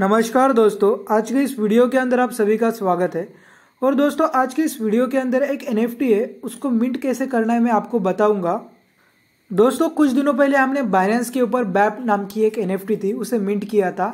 नमस्कार दोस्तों आज के इस वीडियो के अंदर आप सभी का स्वागत है और दोस्तों आज के इस वीडियो के अंदर एक एन है उसको मिंट कैसे करना है मैं आपको बताऊंगा दोस्तों कुछ दिनों पहले हमने बाइनेंस के ऊपर बैप नाम की एक एन थी उसे मिंट किया था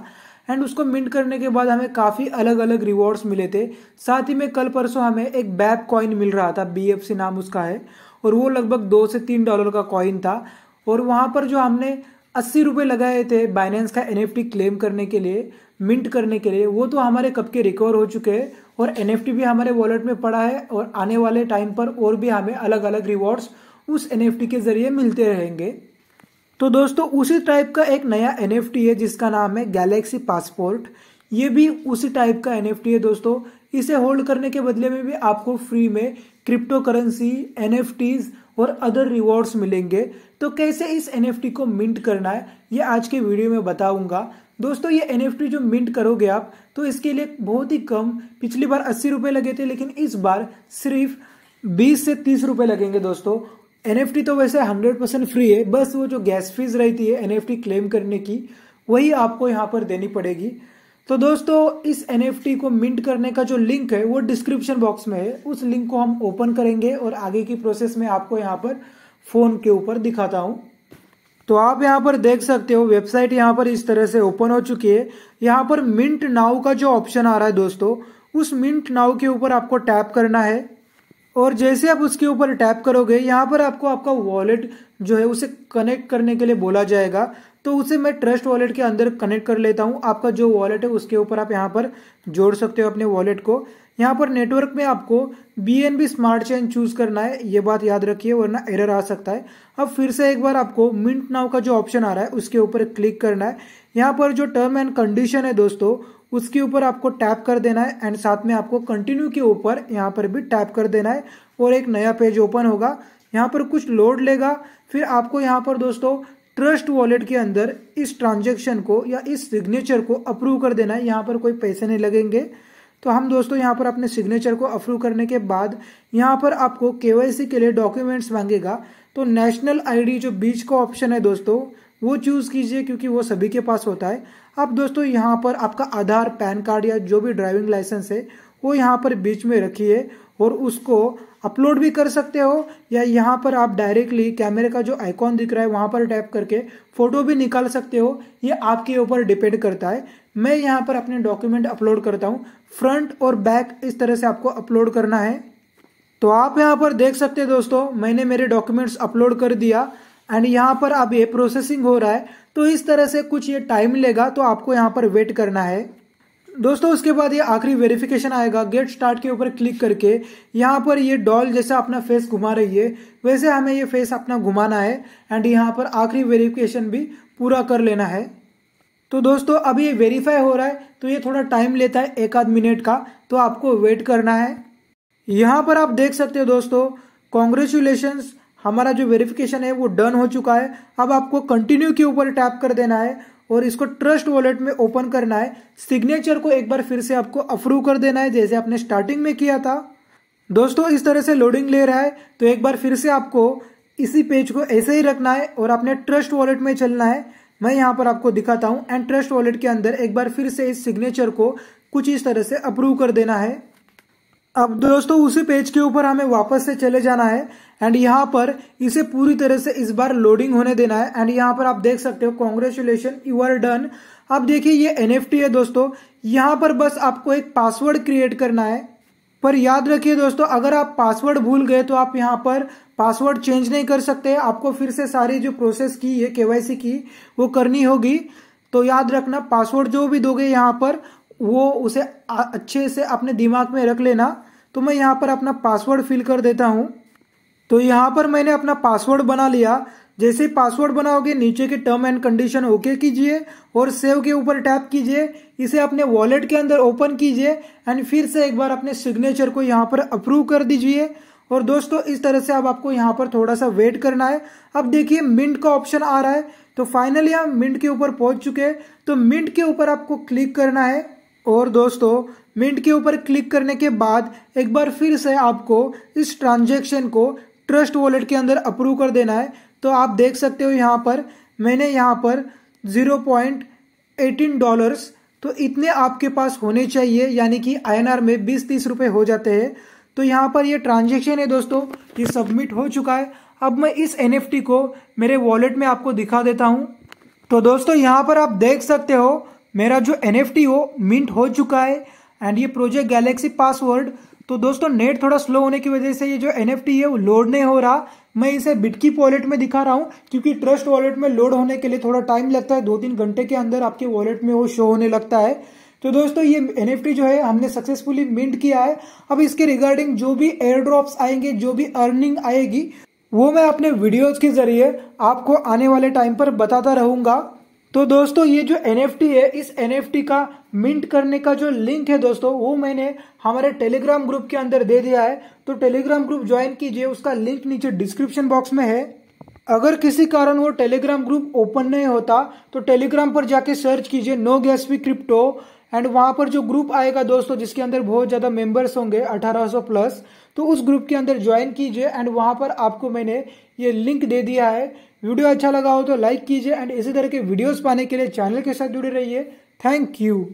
एंड उसको मिंट करने के बाद हमें काफ़ी अलग अलग रिवॉर्ड्स मिले थे साथ ही में कल परसों हमें एक बैप कॉइन मिल रहा था बी नाम उसका है और वो लगभग दो से तीन डॉलर का कॉइन था और वहाँ पर जो हमने अस्सी रुपये लगाए थे बाइनेंस का एन क्लेम करने के लिए मिंट करने के लिए वो तो हमारे कब के रिकवर हो चुके हैं और एन भी हमारे वॉलेट में पड़ा है और आने वाले टाइम पर और भी हमें अलग अलग रिवॉर्ड्स उस एन के ज़रिए मिलते रहेंगे तो दोस्तों उसी टाइप का एक नया एन है जिसका नाम है गैलेक्सी पासपोर्ट ये भी उसी टाइप का एन है दोस्तों इसे होल्ड करने के बदले में भी आपको फ्री में क्रिप्टो करेंसी एन और अदर रिवॉर्ड्स मिलेंगे तो कैसे इस एन को मिंट करना है ये आज के वीडियो में बताऊंगा दोस्तों ये एन जो मिंट करोगे आप तो इसके लिए बहुत ही कम पिछली बार अस्सी रुपये लगे थे लेकिन इस बार सिर्फ बीस से तीस रुपये लगेंगे दोस्तों एन तो वैसे हंड्रेड परसेंट फ्री है बस वो जो गैस फीस रहती है एन क्लेम करने की वही आपको यहाँ पर देनी पड़ेगी तो दोस्तों इस एन को मिंट करने का जो लिंक है वो डिस्क्रिप्शन बॉक्स में है उस लिंक को हम ओपन करेंगे और आगे की प्रोसेस में आपको यहाँ पर फ़ोन के ऊपर दिखाता हूँ तो आप यहाँ पर देख सकते हो वेबसाइट यहाँ पर इस तरह से ओपन हो चुकी है यहाँ पर मिंट नाउ का जो ऑप्शन आ रहा है दोस्तों उस मिंट नाउ के ऊपर आपको टैप करना है और जैसे आप उसके ऊपर टैप करोगे यहाँ पर आपको आपका वॉलेट जो है उसे कनेक्ट करने के लिए बोला जाएगा तो उसे मैं ट्रस्ट वॉलेट के अंदर कनेक्ट कर लेता हूँ आपका जो वॉलेट है उसके ऊपर आप यहाँ पर जोड़ सकते हो अपने वॉलेट को यहाँ पर नेटवर्क में आपको B N B smart chain choose करना है ये बात याद रखिए वरना एरर आ सकता है अब फिर से एक बार आपको मिंट नाव का जो ऑप्शन आ रहा है उसके ऊपर क्लिक करना है यहाँ पर जो टर्म एंड कंडीशन है दोस्तों उसके ऊपर आपको टैप कर देना है एंड साथ में आपको कंटिन्यू के ऊपर यहाँ पर भी टैप कर देना है और एक नया पेज ओपन होगा यहाँ पर कुछ लोड लेगा फिर आपको यहाँ पर दोस्तों ट्रस्ट वॉलेट के अंदर इस ट्रांजेक्शन को या इस सिग्नेचर को अप्रूव कर देना है यहाँ पर कोई पैसे नहीं लगेंगे तो हम दोस्तों यहाँ पर अपने सिग्नेचर को अप्रूव करने के बाद यहाँ पर आपको के के लिए डॉक्यूमेंट्स मांगेगा तो नेशनल आईडी जो बीच का ऑप्शन है दोस्तों वो चूज़ कीजिए क्योंकि वो सभी के पास होता है अब दोस्तों यहाँ पर आपका आधार पैन कार्ड या जो भी ड्राइविंग लाइसेंस है वो यहाँ पर बीच में रखिए और उसको अपलोड भी कर सकते हो या यहाँ पर आप डायरेक्टली कैमरे का जो आइकॉन दिख रहा है वहाँ पर टैप करके फ़ोटो भी निकाल सकते हो ये आपके ऊपर डिपेंड करता है मैं यहाँ पर अपने डॉक्यूमेंट अपलोड करता हूँ फ्रंट और बैक इस तरह से आपको अपलोड करना है तो आप यहाँ पर देख सकते हैं दोस्तों मैंने मेरे डॉक्यूमेंट्स अपलोड कर दिया एंड यहाँ पर अब ये प्रोसेसिंग हो रहा है तो इस तरह से कुछ ये टाइम लेगा तो आपको यहाँ पर वेट करना है दोस्तों उसके बाद ये आखिरी वेरिफिकेशन आएगा गेट स्टार्ट के ऊपर क्लिक करके यहाँ पर ये डॉल जैसा अपना फेस घुमा रही है वैसे हमें ये फेस अपना घुमाना है एंड यहाँ पर आखिरी वेरिफिकेशन भी पूरा कर लेना है तो दोस्तों अभी ये वेरीफाई हो रहा है तो ये थोड़ा टाइम लेता है एक आध मिनट का तो आपको वेट करना है यहाँ पर आप देख सकते हो दोस्तों कॉन्ग्रेचुलेशन हमारा जो वेरिफिकेशन है वो डन हो चुका है अब आपको कंटिन्यू के ऊपर टैप कर देना है और इसको ट्रस्ट वॉलेट में ओपन करना है सिग्नेचर को एक बार फिर से आपको अप्रूव कर देना है जैसे आपने स्टार्टिंग में किया था दोस्तों इस तरह से लोडिंग ले रहा है तो एक बार फिर से आपको इसी पेज को ऐसे ही रखना है और आपने ट्रस्ट वॉलेट में चलना है मैं यहाँ पर आपको दिखाता हूँ एंड ट्रस्ट वॉलेट के अंदर एक बार फिर से इस सिग्नेचर को कुछ इस तरह से अप्रूव कर देना है अब दोस्तों उसी पेज के ऊपर हमें वापस से चले जाना है एंड यहाँ पर इसे पूरी तरह से इस बार लोडिंग होने देना है एंड यहाँ पर आप देख सकते हो कॉन्ग्रेचुलेशन यू आर डन अब देखिए ये एन है दोस्तों यहाँ पर बस आपको एक पासवर्ड क्रिएट करना है पर याद रखिए दोस्तों अगर आप पासवर्ड भूल गए तो आप यहाँ पर पासवर्ड चेंज नहीं कर सकते आपको फिर से सारी जो प्रोसेस की है के की वो करनी होगी तो याद रखना पासवर्ड जो भी दोगे यहाँ पर वो उसे अच्छे से अपने दिमाग में रख लेना तो मैं यहाँ पर अपना पासवर्ड फिल कर देता हूँ तो यहाँ पर मैंने अपना पासवर्ड बना लिया जैसे पासवर्ड बनाओगे नीचे के टर्म एंड कंडीशन ओके कीजिए और सेव के ऊपर टैप कीजिए इसे अपने वॉलेट के अंदर ओपन कीजिए एंड फिर से एक बार अपने सिग्नेचर को यहाँ पर अप्रूव कर दीजिए और दोस्तों इस तरह से अब आपको यहाँ पर थोड़ा सा वेट करना है अब देखिए मिंट का ऑप्शन आ रहा है तो फाइनली हम मिंट के ऊपर पहुंच चुके हैं तो मिंट के ऊपर आपको क्लिक करना है और दोस्तों मिंट के ऊपर क्लिक करने के बाद एक बार फिर से आपको इस ट्रांजेक्शन को ट्रस्ट वॉलेट के अंदर अप्रूव कर देना है तो आप देख सकते हो यहाँ पर मैंने यहाँ पर ज़ीरो पॉइंट एटीन डॉलर्स तो इतने आपके पास होने चाहिए यानी कि आईएनआर में बीस तीस रुपये हो जाते हैं तो यहाँ पर ये ट्रांजेक्शन है दोस्तों ये सबमिट हो चुका है अब मैं इस एन को मेरे वॉलेट में आपको दिखा देता हूँ तो दोस्तों यहाँ पर आप देख सकते हो मेरा जो एन हो मिंट हो चुका है एंड ये प्रोजेक्ट गैलेक्सी पासवर्ड तो दोस्तों नेट थोड़ा स्लो होने की वजह से ये जो एन है वो लोड नहीं हो रहा मैं इसे बिटकी वॉलेट में दिखा रहा हूँ क्योंकि ट्रस्ट वॉलेट में लोड होने के लिए थोड़ा टाइम लगता है दो तीन घंटे के अंदर आपके वॉलेट में वो शो होने लगता है तो दोस्तों ये एन जो है हमने सक्सेसफुली मिंट किया है अब इसके रिगार्डिंग जो भी एयर ड्रॉप्स आएंगे जो भी अर्निंग आएगी वो मैं अपने वीडियोज के जरिए आपको आने वाले टाइम पर बताता रहूंगा तो दोस्तों ये जो एन है इस एन का मिंट करने का जो लिंक है दोस्तों वो मैंने हमारे टेलीग्राम ग्रुप के अंदर दे दिया है तो टेलीग्राम ग्रुप ज्वाइन कीजिए उसका लिंक नीचे डिस्क्रिप्शन बॉक्स में है अगर किसी कारण वो टेलीग्राम ग्रुप ओपन नहीं होता तो टेलीग्राम पर जाके सर्च कीजिए नो गैस क्रिप्टो एंड वहां पर जो ग्रुप आएगा दोस्तों जिसके अंदर बहुत ज्यादा मेंबर्स होंगे 1800 प्लस तो उस ग्रुप के अंदर ज्वाइन कीजिए एंड वहां पर आपको मैंने ये लिंक दे दिया है वीडियो अच्छा लगा हो तो लाइक कीजिए एंड इसी तरह के वीडियोस पाने के लिए चैनल के साथ जुड़े रहिए थैंक यू